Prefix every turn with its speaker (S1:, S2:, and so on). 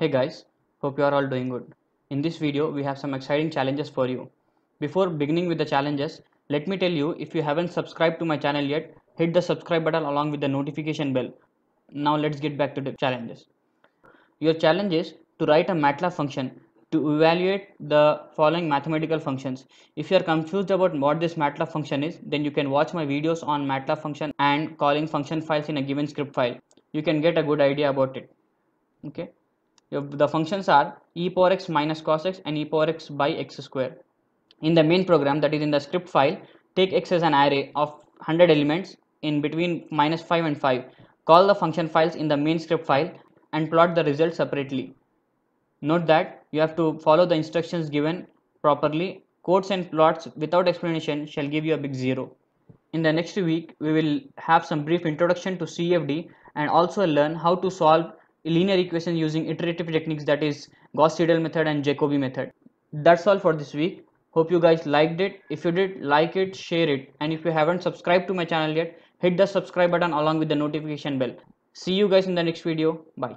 S1: Hey guys, hope you are all doing good. In this video, we have some exciting challenges for you. Before beginning with the challenges, let me tell you if you haven't subscribed to my channel yet, hit the subscribe button along with the notification bell. Now let's get back to the challenges. Your challenge is to write a MATLAB function to evaluate the following mathematical functions. If you are confused about what this MATLAB function is, then you can watch my videos on MATLAB function and calling function files in a given script file. You can get a good idea about it. Okay the functions are e power x minus cos x and e power x by x square. In the main program that is in the script file, take x as an array of 100 elements in between minus 5 and 5. Call the function files in the main script file and plot the result separately. Note that you have to follow the instructions given properly. Quotes and plots without explanation shall give you a big zero. In the next week, we will have some brief introduction to CFD and also learn how to solve linear equation using iterative techniques that is Gauss Seidel method and Jacobi method. That's all for this week. Hope you guys liked it. If you did, like it, share it. And if you haven't subscribed to my channel yet, hit the subscribe button along with the notification bell. See you guys in the next video. Bye.